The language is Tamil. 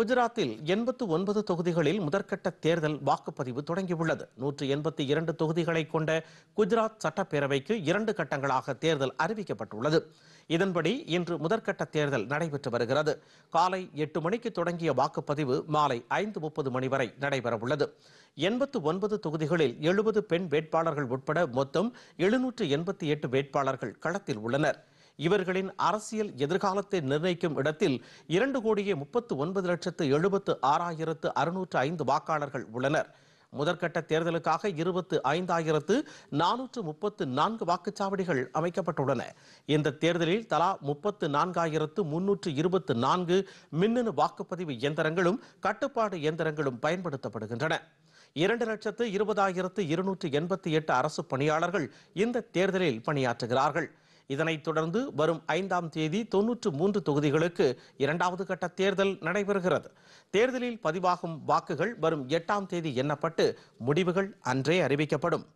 குஜராத்தில் எண்பத்து ஒன்பது தொகுதிகளில் முதற்கட்ட தேர்தல் வாக்குப்பதிவு தொடங்கியுள்ளது நூற்று எண்பத்தி இரண்டு தொகுதிகளை கொண்ட குஜராத் சட்டப்பேரவைக்கு இரண்டு கட்டங்களாக தேர்தல் அறிவிக்கப்பட்டுள்ளது இதன்படி இன்று முதற்கட்ட தேர்தல் நடைபெற்று வருகிறது காலை எட்டு மணிக்கு தொடங்கிய வாக்குப்பதிவு மாலை ஐந்து முப்பது மணி வரை நடைபெறவுள்ளது எண்பத்து ஒன்பது தொகுதிகளில் எழுபது பெண் வேட்பாளர்கள் உட்பட மொத்தம் எழுநூற்று எண்பத்தி எட்டு வேட்பாளர்கள் களத்தில் உள்ளனர் இவர்களின் அரசியல் எதிர்காலத்தை நிர்ணயிக்கும் இடத்தில் இரண்டு கோடியே முப்பத்து ஒன்பது லட்சத்து எழுபத்து ஆறாயிரத்து அறுநூற்று ஐந்து வாக்காளர்கள் உள்ளனர் முதற்கட்ட தேர்தலுக்காக இருபத்து ஐந்தாயிரத்து நானூற்று முப்பத்து நான்கு வாக்குச்சாவடிகள் அமைக்கப்பட்டுள்ளன இந்த தேர்தலில் தலா முப்பத்து நான்காயிரத்து முன்னூற்று இருபத்து நான்கு மின்னணு வாக்குப்பதிவு இயந்திரங்களும் கட்டுப்பாடு இயந்திரங்களும் பயன்படுத்தப்படுகின்றன இரண்டு லட்சத்து இருபதாயிரத்து இருநூற்று எண்பத்தி எட்டு அரசு பணியாளர்கள் இந்த தேர்தலில் பணியாற்றுகிறார்கள் இதனைத் தொடர்ந்து வரும் ஐந்தாம் தேதி தொன்னூற்று மூன்று தொகுதிகளுக்கு இரண்டாவது கட்ட தேர்தல் நடைபெறுகிறது தேர்தலில் பதிவாகும் வாக்குகள் வரும் எட்டாம் தேதி எண்ணப்பட்டு முடிவுகள் அன்றே அறிவிக்கப்படும்